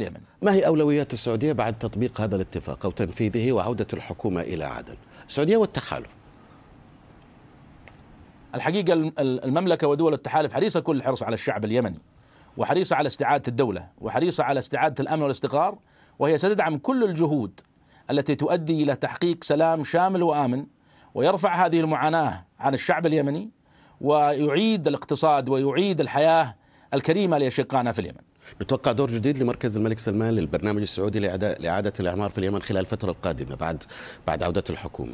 اليمن ما هي أولويات السعودية بعد تطبيق هذا الاتفاق أو تنفيذه وعودة الحكومة إلى عدن السعودية والتحالف الحقيقة المملكة ودول التحالف حريصة كل الحرص على الشعب اليمني وحريصة على استعادة الدولة وحريصة على استعادة الأمن والاستقرار وهي ستدعم كل الجهود التي تؤدي إلى تحقيق سلام شامل وآمن ويرفع هذه المعاناة عن الشعب اليمني ويعيد الاقتصاد ويعيد الحياة الكريمة لأشقائنا في اليمن نتوقع دور جديد لمركز الملك سلمان للبرنامج السعودي لإعادة الإعمار في اليمن خلال الفترة القادمة بعد بعد عودة الحكومة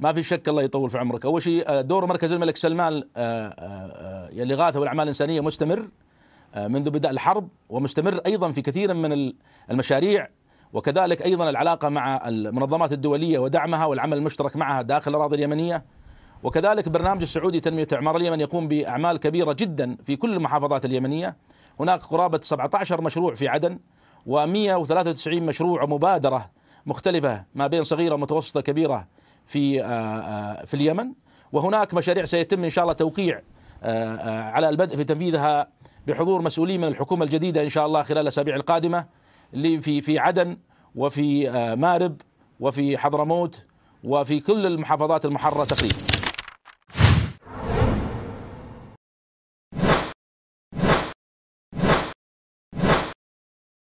ما في شك الله يطول في عمرك أول شيء آه، دور مركز الملك سلمان آه، آه، للاغاثه والأعمال الإنسانية مستمر منذ بدء الحرب ومستمر أيضا في كثير من المشاريع وكذلك أيضا العلاقة مع المنظمات الدولية ودعمها والعمل المشترك معها داخل الأراضي اليمنية وكذلك برنامج السعودي تنمية إعمار اليمن يقوم بأعمال كبيرة جدا في كل المحافظات اليمنية هناك قرابة 17 مشروع في عدن و193 مشروع ومبادرة مختلفة ما بين صغيرة ومتوسطة كبيرة في آه، آه، في اليمن وهناك مشاريع سيتم إن شاء الله توقيع آه، على البدء في تنفيذها بحضور مسؤولين من الحكومة الجديدة إن شاء الله خلال الأسابيع القادمة في في عدن وفي مارب وفي حضرموت وفي كل المحافظات المحررة تقريبا